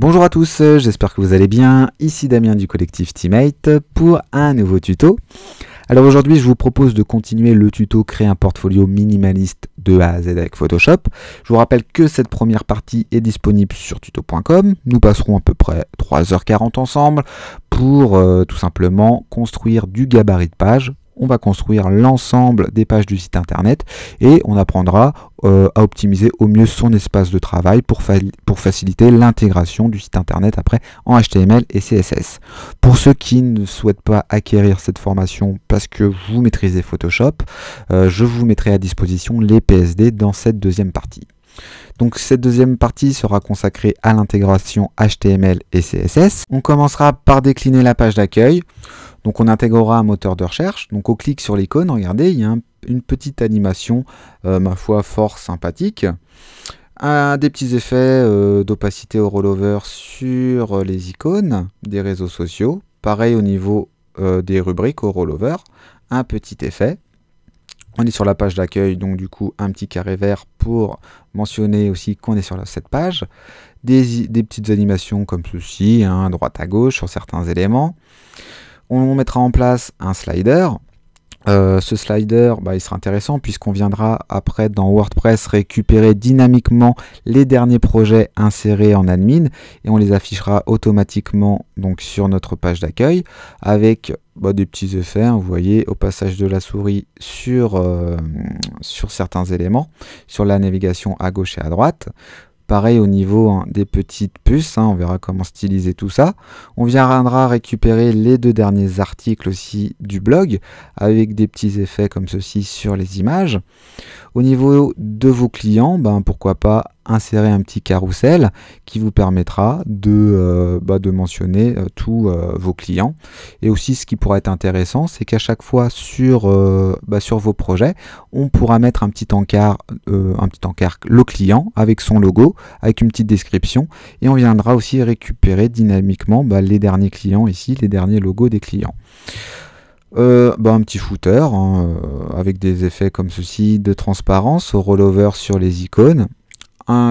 Bonjour à tous, euh, j'espère que vous allez bien. Ici Damien du collectif Teammate pour un nouveau tuto. Alors aujourd'hui, je vous propose de continuer le tuto créer un portfolio minimaliste de A à Z avec Photoshop. Je vous rappelle que cette première partie est disponible sur tuto.com. Nous passerons à peu près 3h40 ensemble pour euh, tout simplement construire du gabarit de page on va construire l'ensemble des pages du site internet et on apprendra euh, à optimiser au mieux son espace de travail pour, faciliter l'intégration du site internet après en HTML et CSS. Pour ceux qui ne souhaitent pas acquérir cette formation parce que vous maîtrisez Photoshop, euh, je vous mettrai à disposition les PSD dans cette deuxième partie. Donc cette deuxième partie sera consacrée à l'intégration HTML et CSS. On commencera par décliner la page d'accueil. Donc on intégrera un moteur de recherche. Donc au clic sur l'icône, regardez, il y a une petite animation, euh, ma foi, fort sympathique. des petits effets euh, d'opacité au rollover sur euh, les icônes des réseaux sociaux. Pareil au niveau des rubriques au rollover. Un petit effet. On est sur la page d'accueil, donc du coup un petit carré vert pour mentionner aussi qu'on est sur cette page. Des, petites animations comme ceci, hein, droite à gauche sur certains éléments. On mettra en place un slider. Euh, ce slider, bah, il sera intéressant puisqu'on viendra après dans WordPress récupérer dynamiquement les derniers projets insérés en admin et on les affichera automatiquement donc sur notre page d'accueil avec bah, des petits effets, vous voyez, au passage de la souris sur, euh, sur certains éléments, sur la navigation à gauche et à droite. Pareil au niveau hein, des petites puces, hein, on verra comment styliser tout ça. On viendra récupérer les deux derniers articles aussi du blog, avec des petits effets comme ceci sur les images. Au niveau de vos clients, ben, pourquoi pas insérer un petit carrousel qui vous permettra de, euh, bah, de mentionner euh, tous euh, vos clients. Et aussi ce qui pourrait être intéressant, c'est qu'à chaque fois sur, bah, sur vos projets, on pourra mettre un petit encart, un petit encart le client avec son logo, avec une petite description, et on viendra aussi récupérer dynamiquement bah, les derniers clients ici, les derniers logos des clients. un petit footer hein, avec des effets comme ceci de transparence au rollover sur les icônes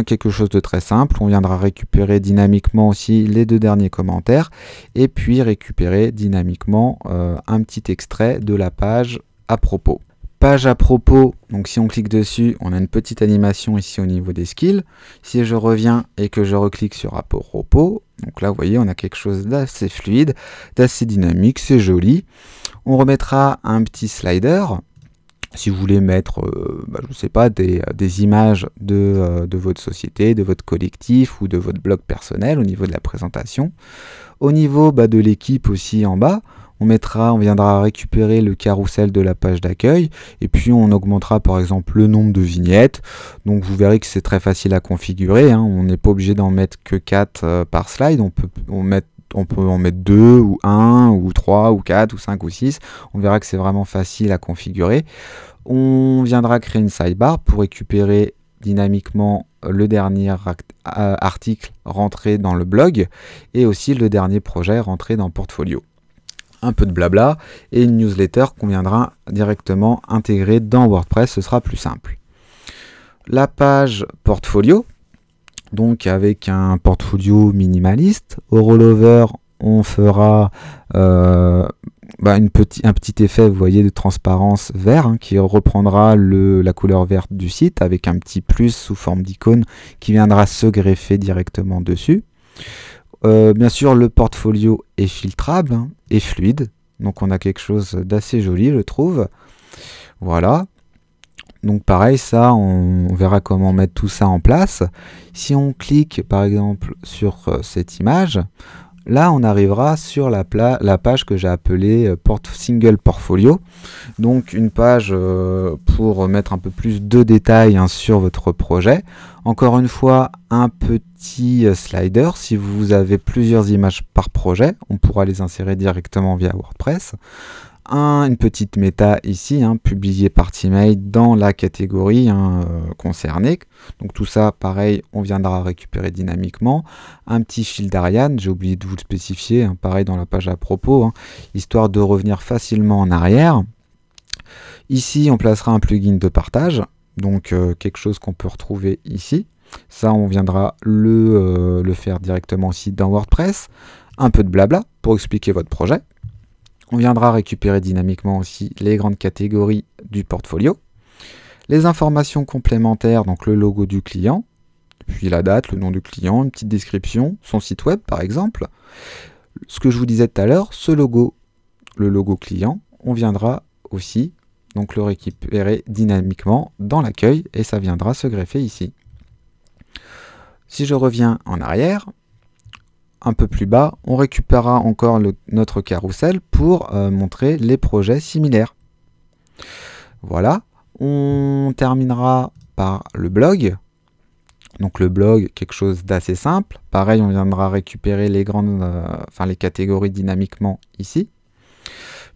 quelque chose de très simple. On viendra récupérer dynamiquement aussi les deux derniers commentaires et puis récupérer dynamiquement euh, un petit extrait de la page à propos. Page à propos, donc si on clique dessus, on a une petite animation ici au niveau des skills. Si je reviens et que je reclique sur à propos, donc là vous voyez on a quelque chose d'assez fluide, d'assez dynamique, c'est joli. On remettra un petit slider si vous voulez mettre, euh, bah, je ne sais pas, des, euh, images euh, de, votre société, de votre collectif ou de votre blog personnel au niveau de la présentation. Au niveau bah, de l'équipe aussi en bas, on mettra, on viendra récupérer le carrousel de la page d'accueil et puis on augmentera par exemple le nombre de vignettes. Donc vous verrez que c'est très facile à configurer. Hein. On n'est pas obligé d'en mettre que 4 par slide. On peut on mettre on peut en mettre deux ou 1 ou trois ou quatre ou cinq ou six. On verra que c'est vraiment facile à configurer. On viendra créer une sidebar pour récupérer dynamiquement le dernier euh, article rentré dans le blog et aussi le dernier projet rentré dans portfolio. Un peu de blabla et une newsletter qu'on viendra directement intégrer dans WordPress, ce sera plus simple. La page portfolio donc avec un portfolio minimaliste. Au rollover, on fera euh, bah, une un petit effet, vous voyez, de transparence vert hein, qui reprendra le, la couleur verte du site avec un petit plus sous forme d'icône qui viendra se greffer directement dessus. Euh, bien sûr, le portfolio est filtrable hein, et fluide, donc on a quelque chose d'assez joli, je trouve. Voilà. Donc pareil, ça, on, verra comment mettre tout ça en place. Si on clique par exemple sur euh, cette image, là on arrivera sur la, page que j'ai appelée euh, Single Portfolio. Donc une page euh, pour mettre un peu plus de détails hein, sur votre projet. Encore une fois, un petit slider. Si vous avez plusieurs images par projet, on pourra les insérer directement via WordPress une petite méta ici, hein, publiée par Teammate dans la catégorie hein, euh, concernée. Donc tout ça, pareil, on viendra récupérer dynamiquement. Un petit fil d'Ariane, j'ai oublié de vous le spécifier, hein, pareil dans la page à propos, histoire de revenir facilement en arrière. Ici, on placera un plugin de partage, donc euh, quelque chose qu'on peut retrouver ici. Ça, on viendra le, euh, le faire directement aussi dans WordPress. Un peu de blabla pour expliquer votre projet, on viendra récupérer dynamiquement aussi les grandes catégories du portfolio. Les informations complémentaires, donc le logo du client, puis la date, le nom du client, une petite description, son site web par exemple. Ce que je vous disais tout à l'heure, ce logo, le logo client, on viendra aussi donc le récupérer dynamiquement dans l'accueil et ça viendra se greffer ici. Si je reviens en arrière, un peu plus bas, on récupérera encore notre carrousel pour euh, montrer les projets similaires. Voilà, on terminera par le blog. Donc le blog, quelque chose d'assez simple. Pareil, on viendra récupérer les grandes, euh, enfin les catégories dynamiquement ici.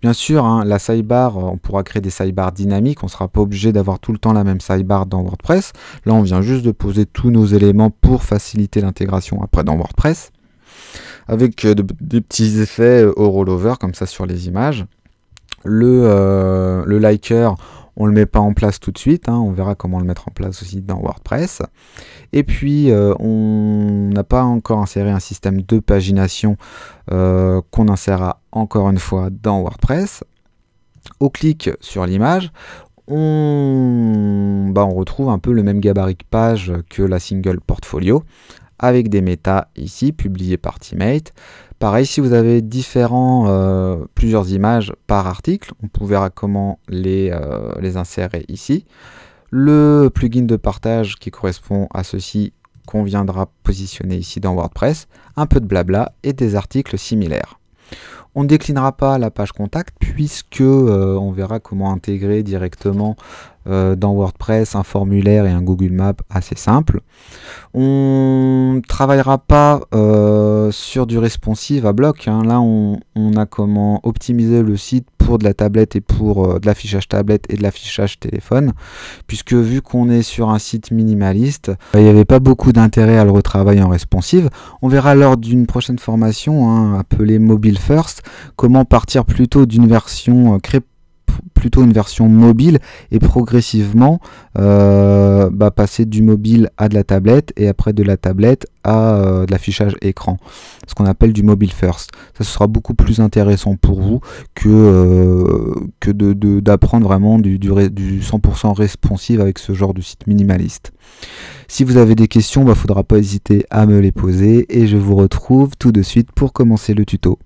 Bien sûr, hein, la sidebar, euh, on pourra créer des sidebars dynamiques. On ne sera pas obligé d'avoir tout le temps la même sidebar dans WordPress. Là, on vient juste de poser tous nos éléments pour faciliter l'intégration après dans WordPress avec euh, des petits effets euh, au rollover comme ça sur les images. Le, euh, liker, on ne le met pas en place tout de suite, hein. on verra comment le mettre en place aussi dans WordPress. Et puis on n'a pas encore inséré un système de pagination qu'on insérera encore une fois dans WordPress. Au clic sur l'image, on, bah, on retrouve un peu le même gabarit page que la single portfolio, avec des méta ici publiés par Teammate. Pareil, si vous avez différents, euh, plusieurs images par article, on verra comment les, euh, les insérer ici. Le plugin de partage qui correspond à ceci qu'on viendra positionner ici dans WordPress, un peu de blabla et des articles similaires. On ne déclinera pas la page contact puisque euh, on verra comment intégrer directement euh, dans WordPress, un formulaire et un Google Map assez simple. On ne travaillera pas euh, sur du responsive à bloc. Hein. Là, on, a comment optimiser le site pour de la tablette et pour euh, de l'affichage tablette et de l'affichage téléphone, puisque vu qu'on est sur un site minimaliste, bah, il n'y avait pas beaucoup d'intérêt à le retravailler en responsive. On verra lors d'une prochaine formation hein, appelée Mobile First comment partir plutôt d'une version créée plutôt une version mobile et progressivement euh, bah, passer du mobile à de la tablette et après de la tablette à euh, de l'affichage écran, ce qu'on appelle du mobile first. Ça sera beaucoup plus intéressant pour vous que, euh, que d'apprendre vraiment du, du 100% responsive avec ce genre de site minimaliste. Si vous avez des questions, il bah, ne faudra pas hésiter à me les poser et je vous retrouve tout de suite pour commencer le tuto.